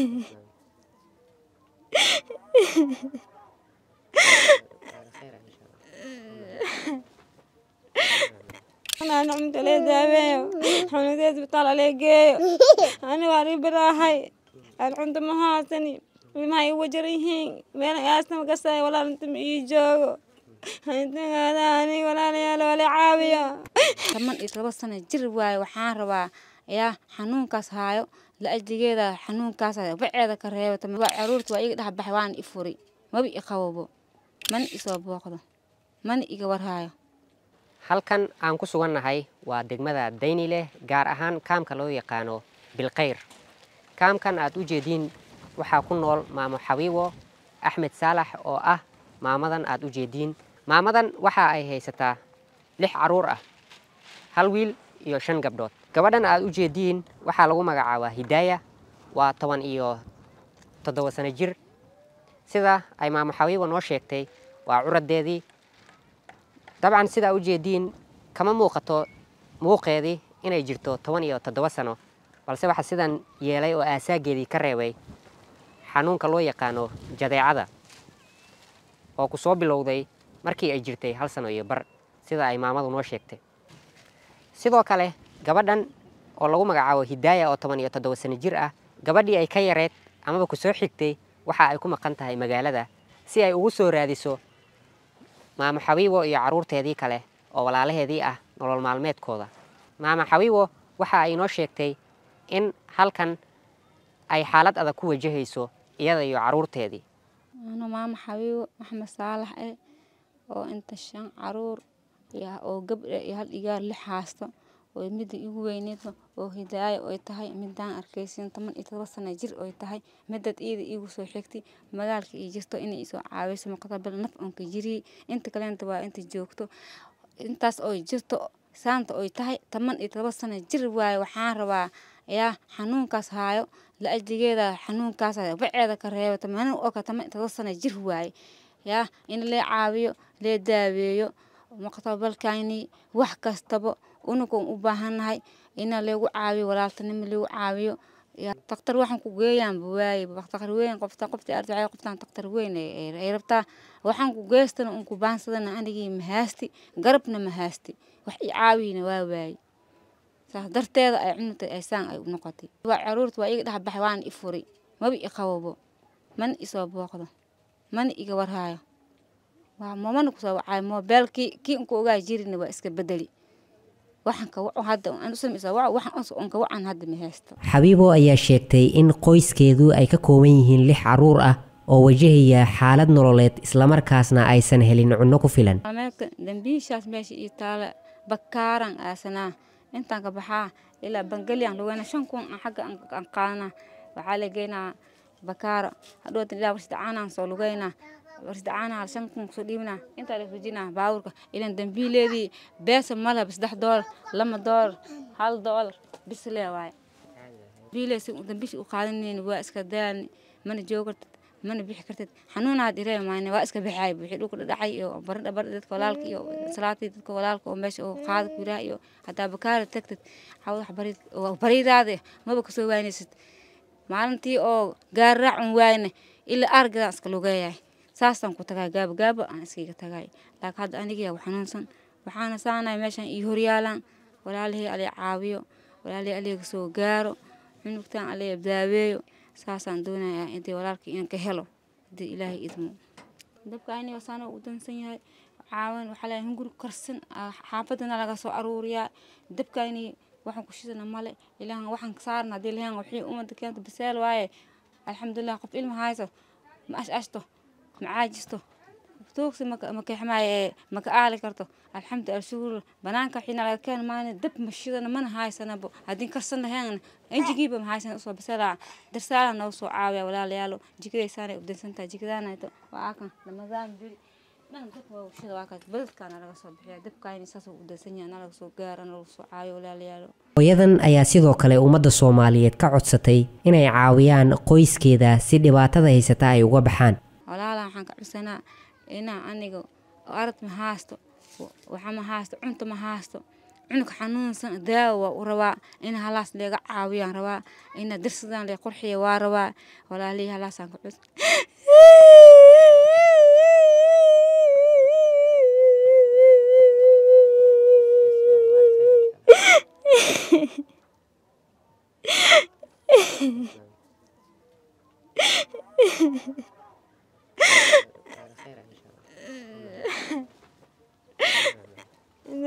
أنا أنا عمت عليه دابيو حمد بطال عليه أنا واري براهاي أنا عند مهاتني ما يوجريهين ما أنا قاسنا مقصاي ولا أنت ميجاو أنت أنا ولا أنا ولا عابيو كمان إطلب السنة جرب واي وحان رباه ayaa xanuunkaas haayo la-ajligeeda xanuunkaas baceeda ka reebatay waa caruurta waa iga dhexbaxay waana i furay maba i qababo mana i soo booqdo mana iga warhaayo halkan aan ku sugannahay waa degmada dayni leh gaar ahaan kaamka loo yaqaano bilkayr kaamkan aad u jeediin waxaa ku nool maamo xabiibo axmed saalax oo ah maamadan aad u jeediin maamadan waxa ay haysataa lix carruur ah hal wiil iyo shan gabdhood gabadhan aad u jeediin waxaa lagu magacaabaa hidaaya waa toban iyo toddoba sano jir sida ay maamo xabiiba noo sheegtay waa curadeedii dabcan sidaa u jeediin kama muuqato muuqeedii inay jirto toban iyo toddoba sano balse waxaa sidan yeelay oo aasaageedii ka reebay xanuunka loo yaqaano jadeecada oo ku soo bilowday markii ay jirtay hal sano iyo bar sida ay maamadu noo sheegtay sidoo kale gabadhan oo lagu magacaabo hidaaya oo toban iyo toddoba sano jir ah gabadhii ay ka yareed amaba ku soo xigtay waxa ay ku maqan tahay magaalada si ay ugu soo raadiso maamo xabiibo iyo caruurteedii kale oo walaalaheedii ah nolol maalmeedkooda maamo xabiibo waxa ay inoo sheegtay in halkan ay xaalad adag ku wajahayso iyada iyo carruurteedii ano maamo xabiibo maxamed saalax eh oo inta shan caruur oo gabdha iyo hal igaar lix haasto oo mida igu weyneed oo hidaayo oy tahay midaan arkaysin toban iyo todoba sana jir oy tahay midad iida igu soo xigtay magaalka ii jirto inay isoo caawiso muqatabal naf onka jiriyey inta kalenta waa inta joogto intaas oy jirto saanta oy tahay toban iyo todoba sana jir waaye waxaan rabaa yaa xanuunkaas haayo la ajligeeda xanuunkaas haayo waceeda ka reebata manin oo toban iyo todoba sana jir waaye yaa in lee caawiyo lee daaweeyo uma wax kastaba unugan u baahannahay inaa lagu caawiyo walaaltanimo lagu caawiyo taktar waxaan ku geeyaanba waaye taktar weyn qofta qofta artacay qoftaan taktar weyn ay rabtaa waxaan ku geystana un baansadana anigii mahaasti garabna mahaasti wax i caawiyna waa waaye saas darteeda ay cunugta ay saan ay u noqotay waa caruurta waa iga dhex baxay waana i furay maba i qababo mana isoo booqdo mana iga warhaayo xabiibo ayaa sheegtay in qoyskeedu ay ka kooban yihiin lix caruur ah oo wajahaya xaalad nololeed islamarkaasna aysan helin cunno ku filan dambiishaas meesha io taala bakaaran aasanaa intaan ka baxaa ilaa bangaliyan lugana shan kun xagga aan qaadana waxaa la geynaa bakaara hadhoota ilaa warshid soo lugeynaa وردعانا علشان كم صديمنا انت عارف جينا باورك الى دنبي ليدي بس مالا بس دح دولار لما دولار هل دولار بس لا واي بيلي سي دنبي سي وقالني واسك من جوكر من بيحكرت حنون عاد يري ماين يعني واسك بحاي بحيد وكل دعاي برد برد كولالك يو سلاتي كولالك ومش وقاد كرايو حتى بكار تكتت حاول حبريد وبريد هذا ما بكسو وينست مالنتي او غارع وين الى ارغاس كلوغاي saasaan ku tagaa gaabagaabo aan iskaga tagaay laakiin hadda anigiyaa xanuunsan waxaana saanahay meeshaan ii horyaalaan walaalihii alii caawiyo walaalihii aliiga soo gaaro cunugtaan aliiga daaweeyo saasaan doonayaa intay walaalkii inaan ka helo hadii ilaahay idmo dabka aniga saana u dansan yahay caawan waxaa leeyahay hunguri karsan ah, xaafadana laga soo aruuriyaa dabka inay waxaan ku shidana male ilaahan waxaan saarna hadii ilahan wixii umada keenta bisaal waaye alxamdulilah qof ilma haysa ma ash ashto macaajisto toogsi makeexmaaye eh, maka aali karto alxamdu alshuguul banaanka xiina laga keen maana dab mashidana mana haysanabo haddii karsan laheyn injigiiba mahaysan usoo bisalaa darsaala noo soo caawiya walaalayaalo jikadaysaanay ubdansantaha jikadaanayto waa akan beri hooyadan ayaa sidoo kale ummadda soomaaliyeed ka codsatay inay caawiyaan qoyskeeda si dhibaatada haysata ay uga baxaan waxaan ka codsanaa inaa aniga arad ma haasto waxa ma haasto cunto ma haasto cunug xanuunsan daawo u rabaa in halaas leega caawiyaan rabaa ina dirsadaan lee qurxiya waa rabaa walaalihii halaasaan ka cus Yeah.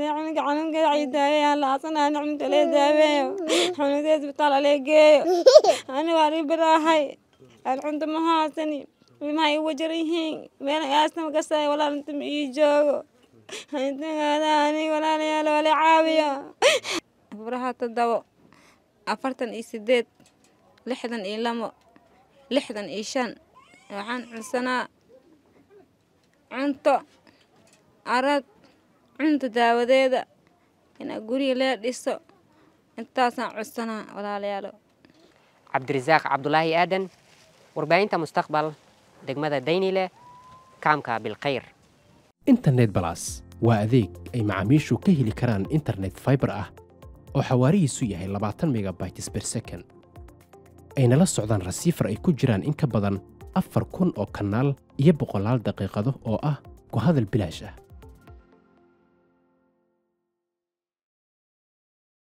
xanuunka xanuunkeeda ay laasanaa xanuunka lee daaweeyo xanuunkeeda isbitaal lee geeyo aniga waa dhib baraahay alxunta ma haasani ilmaha i wajar yihiin meel aastama gasay walaalinta ma ii joogo intagaada aniga walaalayaal wala caawiya furaha toddobo afartan iyo sideed lixdan iyo lamo lixdan iyo shan waxaan cunsanaa cunto arad عند داو ذا هنا قولي لا لسه انت صنع السنة ولا ليالو عبد الرزاق عبد الله آدم وربعين مستقبل دك ماذا ديني له كامك بالخير انترنت بلاس وأذيك أي معاميش اللي لكران انترنت فايبر أه أو حواري سوية هي لبعتن ميجا بايت بير سكن أين لا سعدان رسيف رأي كجران إنك بدن أفر كون أو كنال يبقى لال دقيقة أو أه كهذا البلاجة